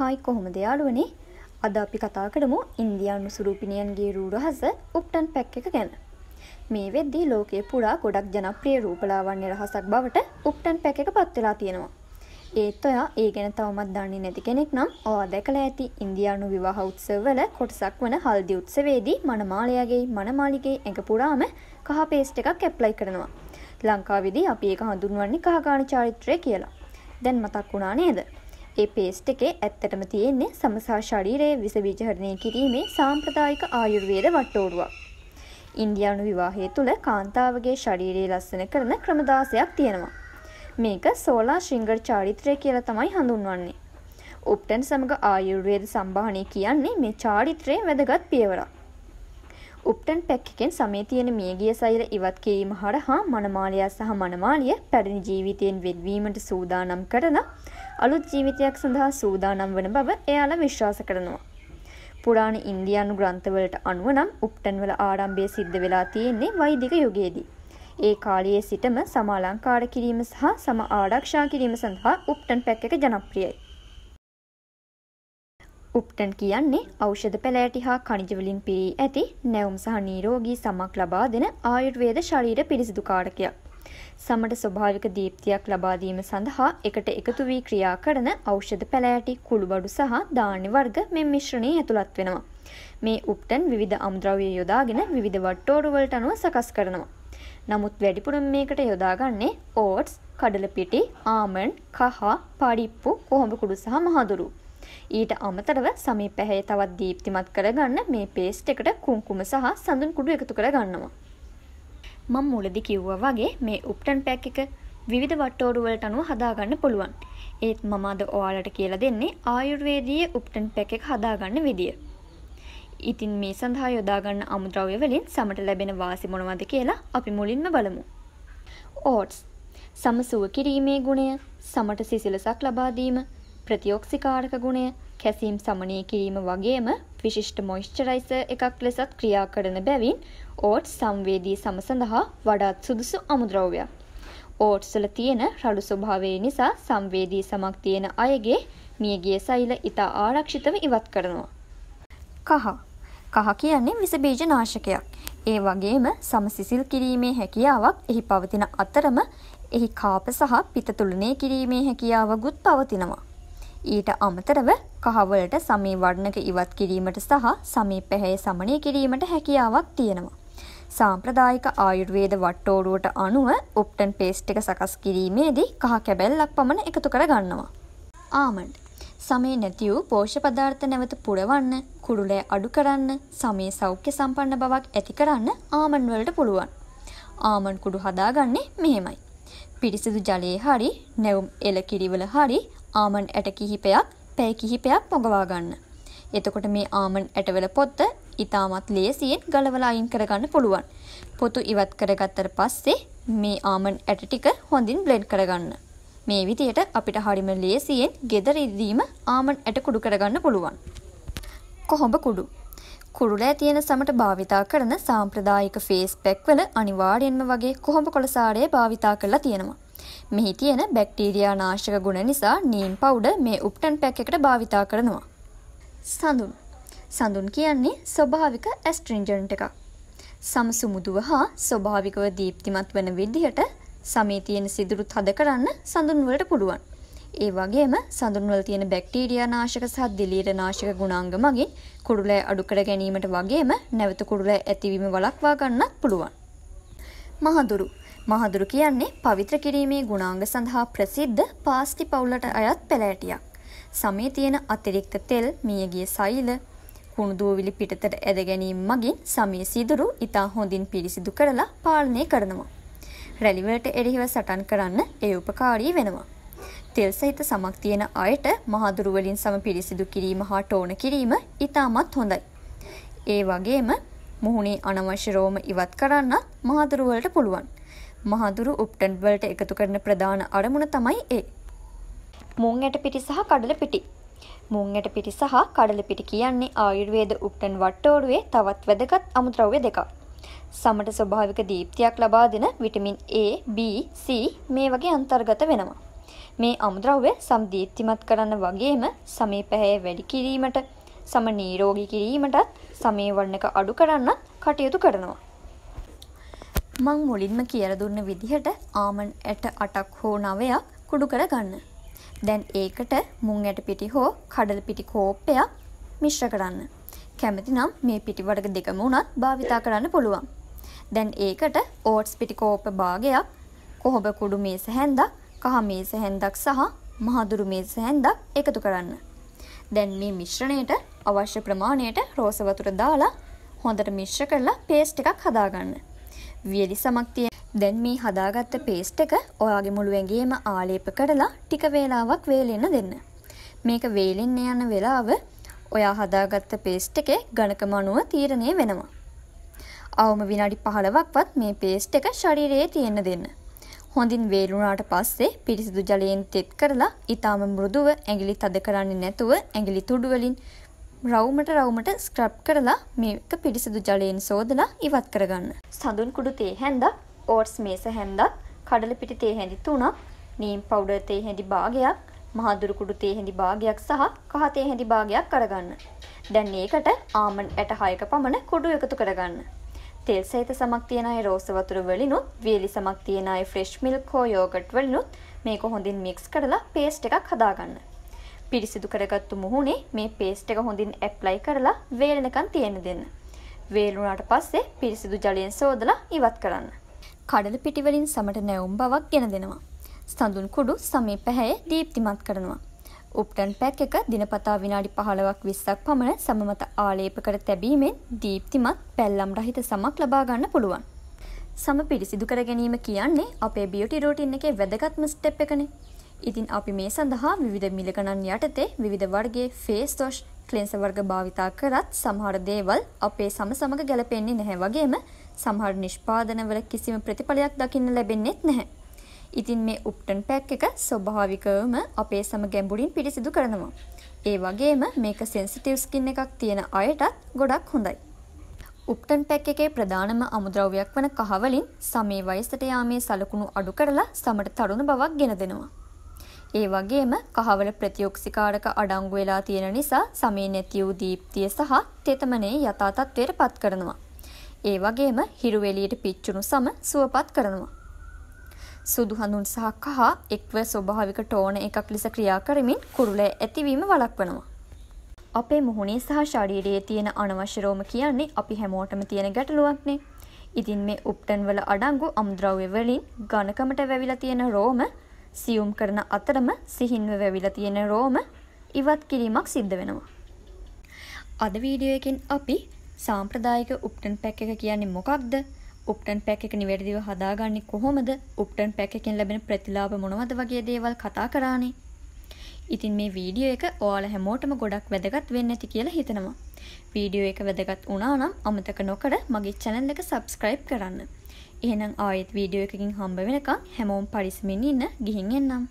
Hi කොහොමද යාළුවනේ අද අපි කතා කරමු ඉන්දියානු සුරූපිණියන්ගේ රූ රහස උප්ටන් පැක් එක ගැන. මේ වෙද්දී ලෝකයේ පුරා ගොඩක් ජනප්‍රිය රූපලාවන්‍ය රහසක් බවට උප්ටන් පැක එක පත්වෙලා තියෙනවා. ඒත් ඔයා ඒ ගැන තවමත් දන්නේ නැති කෙනෙක් නම් ඕවා දැකලා ඇති ඉන්දියානු විවාහ උත්සවවල කොටසක් වන හල්දි උත්සවේදී මනමාලයාගේ මනමාලිගේ ඇඟ පුරාම කහ පේස්ට් එකක් ඇප්ලයි කරනවා. ලංකාවේදී අපි ඒක හඳුන්වන්නේ කහගාන චාරිත්‍රය කියලා. දැන් මතක් වුණා නේද? ඒ පේස්ට් එකේ ඇත්තටම තියෙන්නේ සමසා ශරීරයේ විස බීජහරණය කිරීමේ සාම්ප්‍රදායික ආයුර්වේද වට්ටෝරුවක්. ඉන්දියානු විවාහය තුළ කාන්තාවගේ ශරීරයේ ලස්සන කරන ක්‍රමදාසයක් තියෙනවා. මේක සෝලා ශිංගර් චාරිත්‍රය කියලා තමයි හඳුන්වන්නේ. උප්ටන් සමඟ ආයුර්වේද සම්භාහනය කියන්නේ මේ චාරිත්‍රයේ වැදගත් පියවරක්. උප්ටන් පැක්කෙන් සමේ තියෙන මියගිය සෛර ඉවත් කිරීම හරහා මනමාලයා සහ මනමාලිය පැරණි ජීවිතයෙන් වෙද්වීමට සූදානම් කරලා අලුත් ජීවිතයක් සඳහා සූදානම් වන බව එයාලා විශ්වාස කරනවා. පුරාණ ඉන්දියානු ග්‍රන්ථවලට අනුව නම් උප්ටන්වල ආරම්භය සිද්ධ වෙලා තියෙන්නේ වෛදික යුගයේදී. ඒ කාලයේ සිටම සමාලංකාර කිරීම සහ සම ආරක්ෂා කිරීම සඳහා උප්ටන් පැක් එක ජනප්‍රියයි. උප්ටන් කියන්නේ ඖෂධ පැලෑටි හා කණිජවලින් පිරී ඇති නැවුම් සහ නීරෝගී සමක් ලබා දෙන ආයුර්වේද ශරීර පිරිසිදුකාරකයක්. සමට ස්වභාවික දීප්තියක් ලබා දීම සඳහා එකට එකතු වී ක්‍රියා කරන ඖෂධ පැලෑටි කුළුබඩු සහ ධාන්‍ය වර්ග මේ මිශ්‍රණයේ ඇතුළත් වෙනවා. මේ උප්ටන් විවිධ අම්ද්‍රව්‍ය යොදාගෙන විවිධ වට්ටෝරුවලට අනුව සකස් කරනවා. නමුත් වැඩිපුරම මේකට යොදාගන්නේ ඕට්ස්, කඩලපිටි, ආමන්ඩ්, කහ, පරිප්පු, කොහොඹ කුඩු සහ මහදුරු. ඊට අමතරව සමීප පැහැය තවත් දීප්තිමත් කරගන්න මේ පේස්ට් එකට කුංකුම සහ සඳුන් කුඩු එකතු කරගන්නවා. මං මුලදි කිව්වා වගේ මේ උප්ටන් පැක් එක විධ වට්ටෝරුවලට අනුව හදාගන්න පුළුවන් ඒත් මමාද ඔයාලට කියලා දෙන්නේ ආයුර්වේදීය උප්ටන් පැක් එක හදාගන්න විදිිය ඉතින් මේ සඳහා යොදාගන්න අමුද්‍රව්‍ය වලින් සමට ලැබෙන වාසි මොනවද කියලා අපි මුලින්ම බලමු. ඕට්ස් සමසුව කිරීමේ ගුණය සමට සිසිලසක් ලබාදීම ප්‍රතියොක්සිකාරක ගුණය කැසීම් සමනය කිරීම වගේම විශිෂ්ට මොයිස්්චරයිස එකක් ලෙසත් ක්‍රියා කරන බැවින් ඕට් සංවේදී සම සඳහා වඩාත් සුදුසු අමුද්‍රව්‍ය. ඕට්සල තියෙන රඩු ස්වභාවේ නිසා සංවේදී සමක් තියෙන අයගේ මියගිය සෛල ඉතා ආරක්ෂිතව ඉවත් කරනවා. කහ කහ කියන්නේ විසබීජ නාශකයක්. ඒ වගේම සමසිසිල් කිරීමේ හැකියාවක් එහි පවතින අතරම එහි කාප සහ පිතතුලනය කිරීමේ හැකියාවගුත් පවතිනවා. ඊට අමතරව කහවලට සමී වර්ණක ඉවත් කිරීමට සහ සමී පැහැය සමනය කිරීමට හැකියාවක් තියෙනවා. සාම්ප්‍රදායික ආයුර්වේද වට්ටෝරුවට අනුව ඔප්ටන් පේස්ට් එක සකස් කිරීමේදී කහ කැබැල්ලක් පමණ එකතු කර ගන්නවා. ආමන්ඩ් සමේ නැතිවූ පෝෂ්‍ය පදාර්ථ නැවත පුරවන්න කුරුලෑ අඩු කරන්න සමේ සෞඛ්‍ය සම්පන්න බවක් ඇති කරන්න ආමන්වලට පුළුවන්. ආමන් කුඩු හදාගන්නේ මෙහෙමයි. පිරිසිදු ජලයේ හරි නැවුම් එල කිරිවල හරි ආමන් ඇට කිහිපයක් පැය කිහිපයක් මොගවා ගන්න. එතකොට මේ ආමන් ඇටවල පොත්ත ඉතාමත් ලේසියෙන් ගලවලා අයින් කරගන්න පුළුවන්. පොතු ඉවත් කරගත්තට පස්සේ මේ ආමන් ඇට ටික හොඳින් බ්ලෙන්ඩ් කරගන්න. මේ විදියට අපිට හරිම ලේසියෙන් ගෙදර ඉදීම ආමන් ඇට කුඩු කරගන්න පුළුවන්. කොහොඹ කුඩු. කුරුලෑ තියෙන සමට භාවිතා කරන සාම්ප්‍රදායික ෆේස් පැක් වල අනිවාර්යෙන්ම වගේ කොහොඹ කොළසාරය භාවිතා කරලා තියෙනවා. මෙහි තියෙන බැක්ටීරයා නාශක ගුණ නිසා නීම් පවුඩ මේ උප්ටන් පැක් එකට භාවිතා කරනවා. සඳුන් සඳුන් කියන්නේ ස්වභාවික ඇස්ට්‍රින්ජන්ට එකක්. සමසුමුදුව හා ස්වභාවිකව දීප්තිමත් වන විදිහට සමේ තියෙන සිදුරු තද කරන්න සඳුන් වලට පුළුවන්. ඒ වගේම සඳුන්වල තියෙන බැක්ටීරියා නාශක සහ දිලීර නාශක ගුණාංග මගින් කුරුලෑ අඩු කර ගැනීමට වගේම නැවත කුරුලෑ ඇතිවීම වළක්වා ගන්නත් පුළුවන්. මහඳුරු මහදුරු කියන්නේ පවිත්‍ර කිරීමේ ගුණාංග සඳහා ප්‍රසිද්ධ පාස්ටි පවුලට අයත් පැළෑටියක්. සමේ තියෙන අතිරික්ත තෙල්, මියගිය සෛල, කුණු දූවිලි පිටතට ඇද ගැනීම මගින් සමේ සිදුරු ඉතා හොඳින් පිරිසිදු කරලා පාලනය කරනවා. රැලිවලට එරෙහිව සටන් කරන්න ඒ උපකාරී වෙනවා. තෙල් සහිත සමක් තියෙන අයට මහදුරු වලින් සම පිරිසිදු කිරීම හා ටෝන කිරීම ඉතාමත් හොඳයි. ඒ වගේම මුහුණේ අනවශ්‍ය රෝම ඉවත් කරන්නත් මහදුරු වලට පුළුවන්. මහදුරු උප්ටන් වලට එකතු කරන ප්‍රධාන අරමුණ තමයි ඒ. මුං ඇට පිටි සහ කඩල පිටි. මුං ඇට පිටි සහ කඩල පිටි කියන්නේ ආයුර්වේද උප්ටන් වට්ටෝරුවේ තවත් වැදගත් අමුද්‍රව්‍ය දෙකක්. සමට ස්වභාවික දීප්තියක් ලබා දෙන විටමින් A, B, C මේ වගේ අන්තර්ගත වෙනවා. මේ අමුද්‍රව්‍ය සම්දීප්තිමත් කරන්න වගේම සමේ පැහැය වැඩි කිරීමට, සම නීරෝගී කිරීමටත්, සමේ වර්ණක අඩු කරන්නත් කටයුතු කරනවා. මං මුලින්ම කියල දුන්න විදිහට ආමන් ඇට අටක් හෝ නවයක් කුඩු කර ගන්න. දැන් ඒකට මුං ඇට පිටි හෝ කඩල් පිටි කෝප්පයක් මිශ්්‍ර කරන්න. කැමති නම් මේ පිටිවඩක දෙකම වුණත් භාවිතා කරන්න පුළුවන්. දැන් ඒකට ඕට්ස් පිටිකෝප භාගයක් කොහොබ කුඩු මේ සැහැන්දක් කහ මේ සැහැන්දක් සහ මහදුරු මේ සැහැන්දක් එකතු කරන්න. දැන් මේ මිශ්‍රණයට අවශ්‍ය ප්‍රමාණයට රෝසවතුර දාලා හොඳට මිශ්‍ර කරලා පේස්ට එකක් හදාගන්න. වියලි සමක් තියෙන දැන් මේ හදාගත්ත පේස්ට් එක ඔයාගේ මුළු ඇඟේම ආලේප කරලා ටික වේලාවක් වේලෙන්න දෙන්න. මේක වේලෙන්න යන වෙලාව ඔයා හදාගත්ත පේස්ට් එකේ ඝනකම අනුව තීරණය වෙනවා. අවම විනාඩි 15ක්වත් මේ පේස්ට් එක ශරීරයේ තියෙන්න දෙන්න. හොඳින් වේලුණාට පස්සේ පිරිසිදු ජලයෙන් තෙත් කරලා ඊටාම මෘදුව ඇඟිලි තද කරන්නේ නැතුව ඇඟිලි තුඩු වලින් රවුමට රවුමට ස්ක්‍රප් කරලා මේක පිරිසිදු ජලයෙන් සෝදලා ඉවත් කරගන්න. සඳුන් කුඩු තේ හැන්ද ඕට්ස් මේස හැන්දත් කඩල පිටි තේ හැඳි තුනක් නීම් පවුඩර් තේ හැඳි භාගයක් මහදුරු කුඩු තේ හැඳි භාගයක් සහ කහ තේ හැඳි භාගයක් කරගන්න. දැන් ඒකට ආමන් ඇට හයක පමණ කුඩු එකතු කරගන්න. තෙල් සහිත සමක් තියෙන අය රෝස වතුර වලිනුත් වියලි සමක් තියෙන අය ෆ්‍රෙෂ් මිල්ක් හෝ යෝගට් වලිනුත් මේක හොඳින් මික්ස් කරලා පේස්ට් එකක් හදාගන්න. පිරිසිදු කරගත්තු මුහුණේ මේ පේස්ට් එක හොඳින් ඇප්ලයි කරලා වේලනකන් තියෙන දෙන්න. වේලුණාට පස්සේ පිරිසිදු ජලයෙන් සෝදලා ඉවත් කරන්න. කඩල පිටිවලින් සමට නැවුම් බවක් ගෙන දෙනවා. සඳුන් කුඩු සමීප පැහැය දීප්තිමත් කරනවා. උප්ටන් පැක් එක දිනපතා විනාඩි 15ක් 20ක් පමණ සමමත ආලේපකට තැබීමෙන් දීප්තිමත් පැල්ලම් රහිත සමක් ලබා ගන්න පුළුවන්. සම පිරිසිදු කර ගැනීම කියන්නේ අපේ බියුටි රූටින් එකේ වැදගත්ම ස්ටෙප් එකනේ. ඉතින් අපි මේ සඳහා විවිධ මිලගණන් යටතේ විවිධ වර්ගේ ෆේස් තොෂ් ක්ලෙන්ස වර්ග භාවිතා කරත් සමහර දේවල් අපේ සම සමග ගැලපෙන්නේ නැහැ වගේම සමහර නිෂ්පාදනවල කිසිම ප්‍රතිඵලයක් දකින්න ලැබෙන්නේත් නැහැ. ඉතින් මේ උප්ටන් පැක් එක ස්වභාවිකවම අපේ සම ගැඹුරින් පිරිසිදු කරනවා. ඒ වගේම මේක සෙන්සිටිව් ස්කින් එකක් තියෙන අයටත් ගොඩක් හොඳයි. උප්ටන් පැක් එකේ ප්‍රධානම අමුද්‍රව්‍යයක් වන කහවලින් සමේ වයසට යාමේ සලකුණු අඩු කරලා සමට තරුණ බවක් ගෙන දෙනවා. ඒ වගේම කහවල ප්‍රතියොක්සිකාරක අඩංගු වෙලා තියෙන නිසා සමේ නැති වූ දීප්තිය සහ තෙතමනේ යථා තත්ත්වයට පත් කරනවා. ඒ වගේම හිරු එළියට පිච්චුණු සම සුවපත් කරනවා. සුදු හඳුන් සහ කහ එක්ව ස්වභාවික ටෝන එකක් ලෙස ක්‍රියා කරමින් කුරුලේ ඇතිවීම වළක්වනවා. අපේ මුහුණේ සහ ශරීරයේ තියෙන අනවශ්‍ය රෝම කියන්නේ අපි හැමෝටම තියෙන ගැටලුවක්නේ. ඉතින් මේ උප්ටන් වල අඩංගු අමුද්‍රව්‍ය වලින් ඝනකමට වැවිලා තියෙන රෝම සියුම් කරන අතරම සිහින්ව වැවිලා තියෙන රෝම ඉවත් කිරීමක් සිද්ධ වෙනවා. අද වීඩියෝ එකෙන් අපි සාම්ප්‍රදායික උප්ටන් පැක් එක කියන්නේ මොකක්ද? උප්ටන් පැක් එක නිවැරදිව හදාගන්නේ කොහොමද? උප්ටන් පැක් එකෙන් ලැබෙන ප්‍රතිලාභ මොනවද වගේ දේවල් කතා කරානේ. ඉතින් මේ වීඩියෝ එක ඔයාලා හැමෝටම ගොඩක් වැදගත් වෙන්න ඇති කියලා හිතනවා. වීඩියෝ එක වැදගත් වුණා නම් අමතක නොකර මගේ channel එක subscribe කරන්න. එහෙනම් ආයෙත් වීඩියෝ එකකින් හම්බ වෙනකම් හැමෝම් පරිස්සමින් ඉන්න ගිහින් එන්නම්